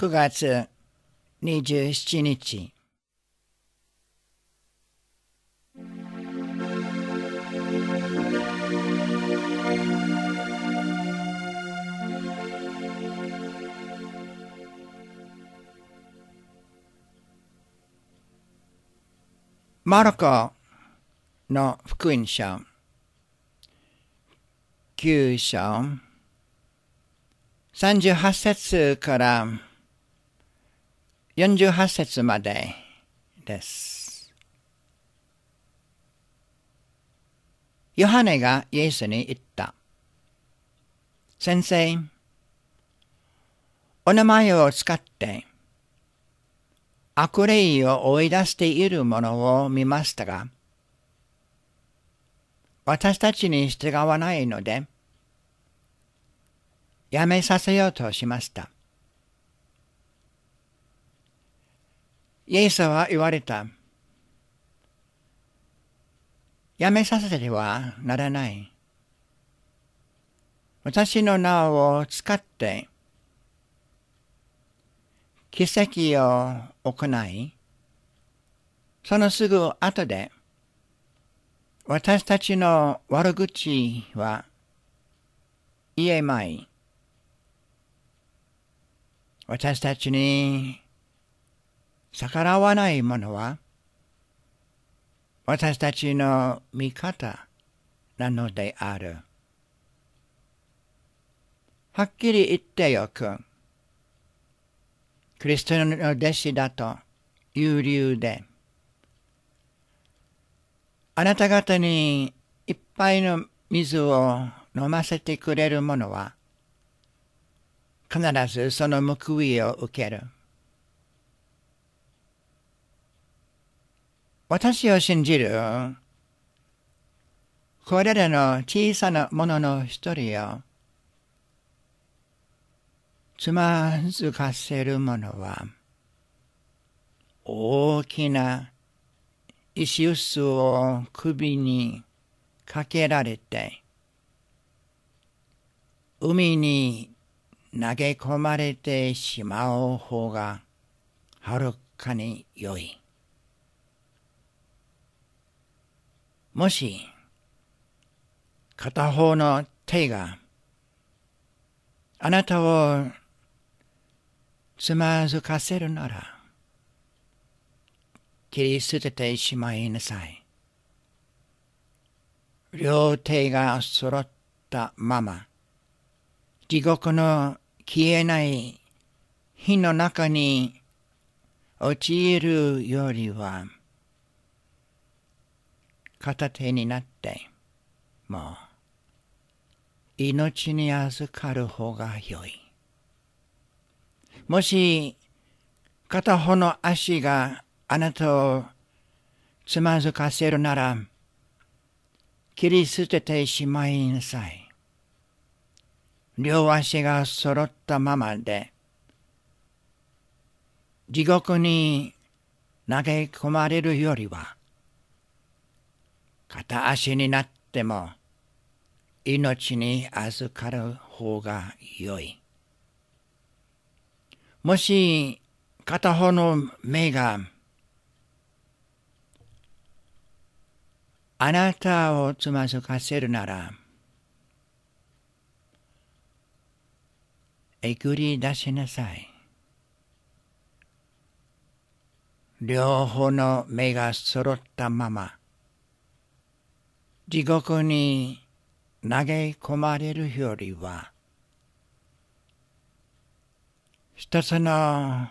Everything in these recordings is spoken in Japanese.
9月27日マルコの福音書9章38節から48節までです。ヨハネがイエスに言った。先生、お名前を使って悪霊を追い出しているものを見ましたが、私たちに従わないので、やめさせようとしました。イエスは言われた。やめさせてはならない。私の名を使って、奇跡を行い、そのすぐ後で、私たちの悪口は言えまい。私たちに逆らわないのは私たちの味方なのである。はっきり言ってよく、クリストの弟子だと有流で、あなた方にいっぱいの水を飲ませてくれる者は、必ずその報いを受ける。私を信じる。これらの小さなものの一人よ。つまずかせるものは、大きな石臼を首にかけられて、海に投げ込まれてしまう方がはるかに良い。もし、片方の手が、あなたをつまずかせるなら、切り捨ててしまいなさい。両手が揃ったまま、地獄の消えない火の中に陥るよりは、片手になって、もう、命に預かる方が良い。もし、片方の足があなたをつまずかせるなら、切り捨ててしまいなさい。両足が揃ったままで、地獄に投げ込まれるよりは、片足になっても命に預かる方が良い。もし片方の目があなたをつまずかせるならえぐり出しなさい。両方の目が揃ったまま地獄に投げ込まれるよりは、一つの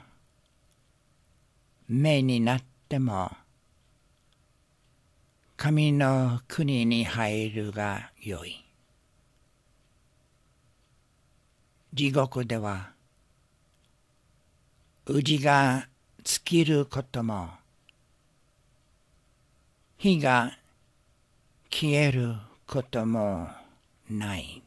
目になっても、神の国に入るがよい。地獄では、うじが尽きることも、火が消えることもない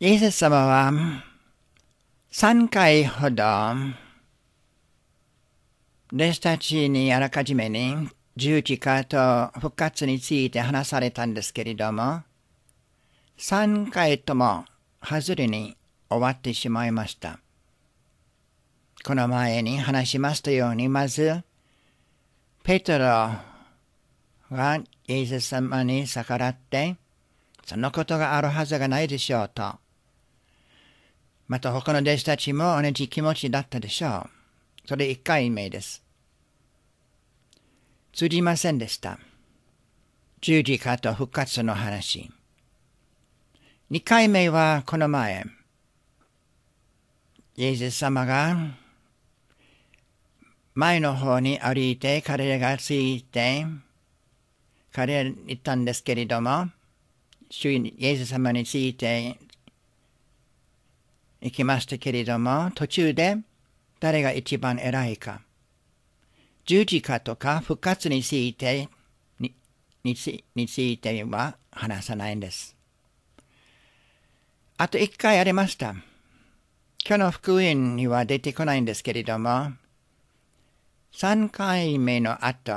イエス様は3回ほど弟子たちにあらかじめに十字架と復活について話されたんですけれども、3回とも外れに終わってしまいました。この前に話しましたように、まず、ペトロがイエス様に逆らって、そのことがあるはずがないでしょうと。また他の弟子たちも同じ気持ちだったでしょう。それ1回目です。釣りませんでした。十字架と復活の話。2回目はこの前、イエズ様が前の方に歩いて彼らがついて彼らに行ったんですけれども、主イエズ様について行きましたけれども、途中で誰が一番偉いか。十字架とか復活についてにについては話さないんです。あと一回ありました。今日の福音には出てこないんですけれども、三回目の後、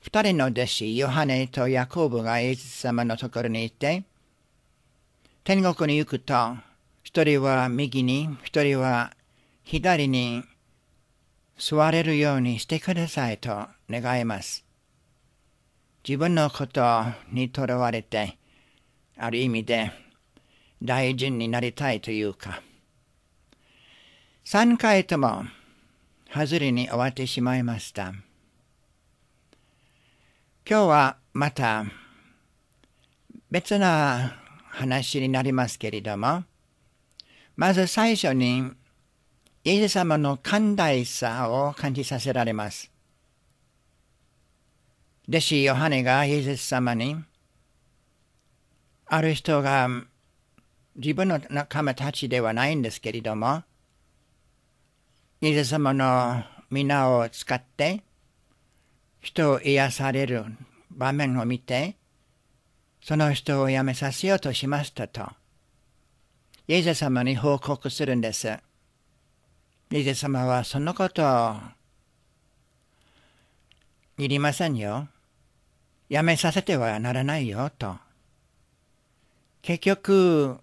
二人の弟子、ヨハネとヤコブがイエス様のところにいて、天国に行くと、一人は右に、一人は左に座れるようにしてくださいと願います。自分のことにとらわれて、ある意味で大臣になりたいというか、3回とも外れに終わってしまいました。今日はまた別な話になりますけれども、まず最初にイエス様の寛大さを感じさせられます。弟子ヨハネがイエス様に、ある人が自分の仲間たちではないんですけれども、イエス様の皆を使って、人を癒される場面を見て、その人を辞めさせようとしましたと、イエス様に報告するんです。リゼ様はそのことを。いりませんよ。やめさせてはならないよ、と。結局、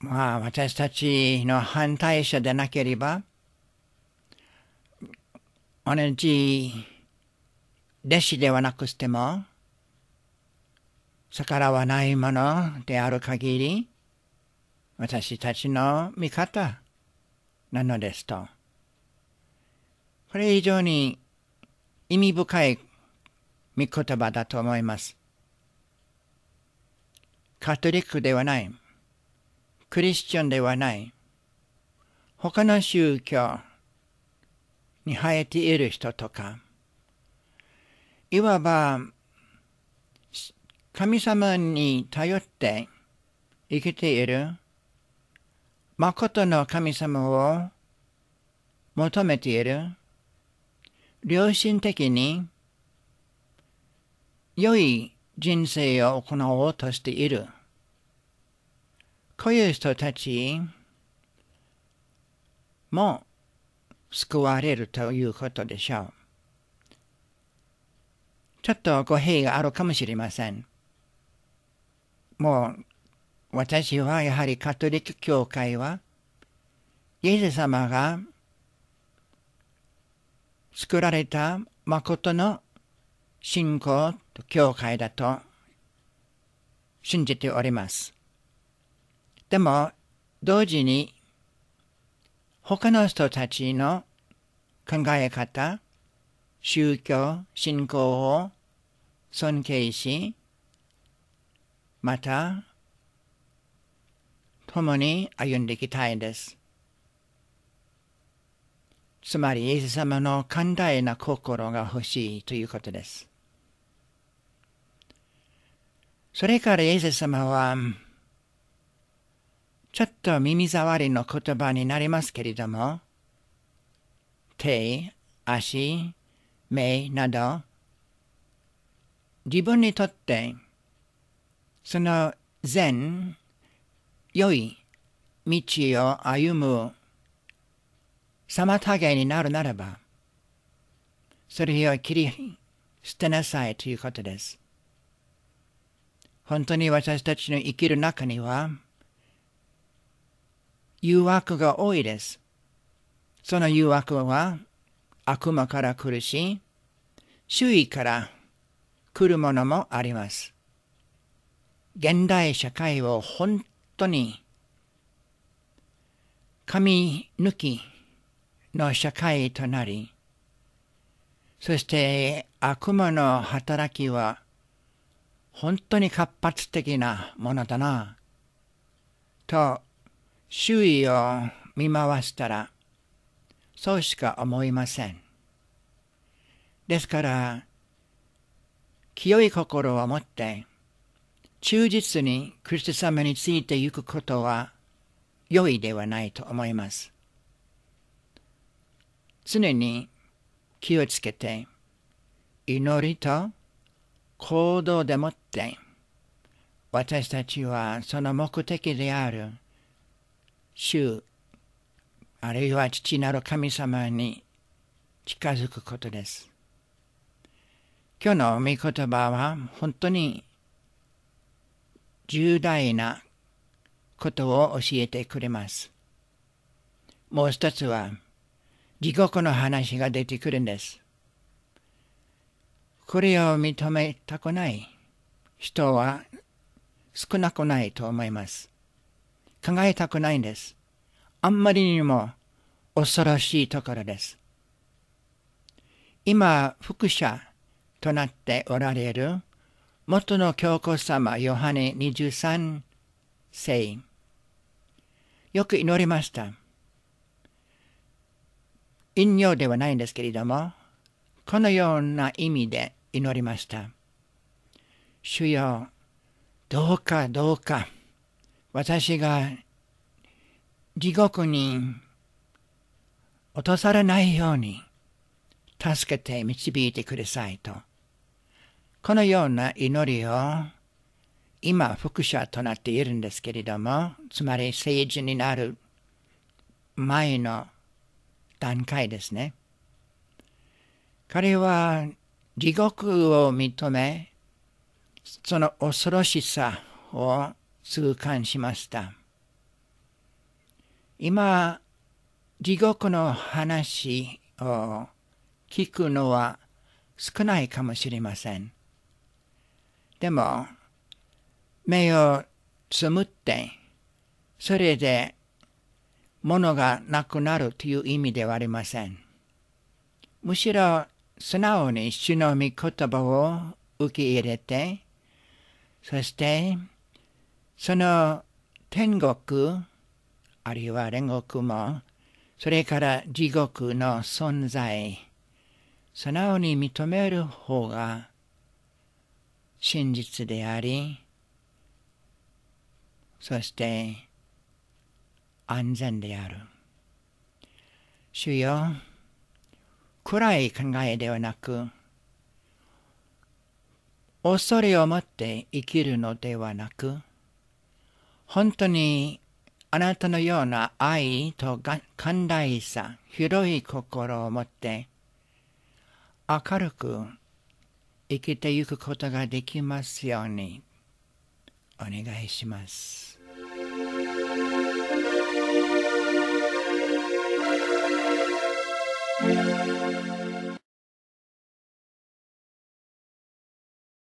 まあ私たちの反対者でなければ、同じ弟子ではなくしても、逆らわないものである限り、私たちの味方なのですと。これ以上に意味深い見言葉だと思います。カトリックではない。クリスチャンではない。他の宗教に生えている人とか、いわば神様に頼って生きているまことの神様を求めている。良心的に良い人生を行おうとしている。こういう人たちも救われるということでしょう。ちょっと語弊があるかもしれません。もう私はやはりカトリック教会は、イエス様が作られた誠の信仰と教会だと信じております。でも、同時に、他の人たちの考え方、宗教、信仰を尊敬し、また共に歩んでいきたいんです。つまり、イエス様の寛大な心が欲しいということです。それからイエス様は、ちょっと耳障りの言葉になりますけれども、手、足、目など、自分にとって、その善、良い道を歩む妨げになるならば、それを切り捨てなさいということです。本当に私たちの生きる中には、誘惑が多いです。その誘惑は悪魔から来るし、周囲から来るものもあります。現代社会を本とに、神抜きの社会となり、そして悪魔の働きは本当に活発的なものだな、と周囲を見回したら、そうしか思いません。ですから、清い心を持って、忠実にクリスト様についていくことは良いではないと思います。常に気をつけて、祈りと行動でもって、私たちはその目的である、主、あるいは父なる神様に近づくことです。今日の御言葉は本当に重大なことを教えてくれます。もう一つは、地獄の話が出てくるんです。これを認めたくない人は少なくないと思います。考えたくないんです。あんまりにも恐ろしいところです。今、副者となっておられる元の教皇様ヨハネ23世。よく祈りました。引用ではないんですけれども、このような意味で祈りました。主よ、どうかどうか、私が地獄に落とされないように、助けて導いてくださいと。このような祈りを今、副者となっているんですけれども、つまり政治になる前の段階ですね。彼は地獄を認め、その恐ろしさを痛感しました。今、地獄の話を聞くのは少ないかもしれません。でも、目をつむって、それで、物がなくなるという意味ではありません。むしろ、素直に主の御言葉を受け入れて、そして、その天国、あるいは煉獄も、それから地獄の存在、素直に認める方が真実でありそして安全である主よ暗い考えではなく恐れを持って生きるのではなく本当にあなたのような愛と寛大さ広い心を持って明るく生きてゆくことができますようにお願いします。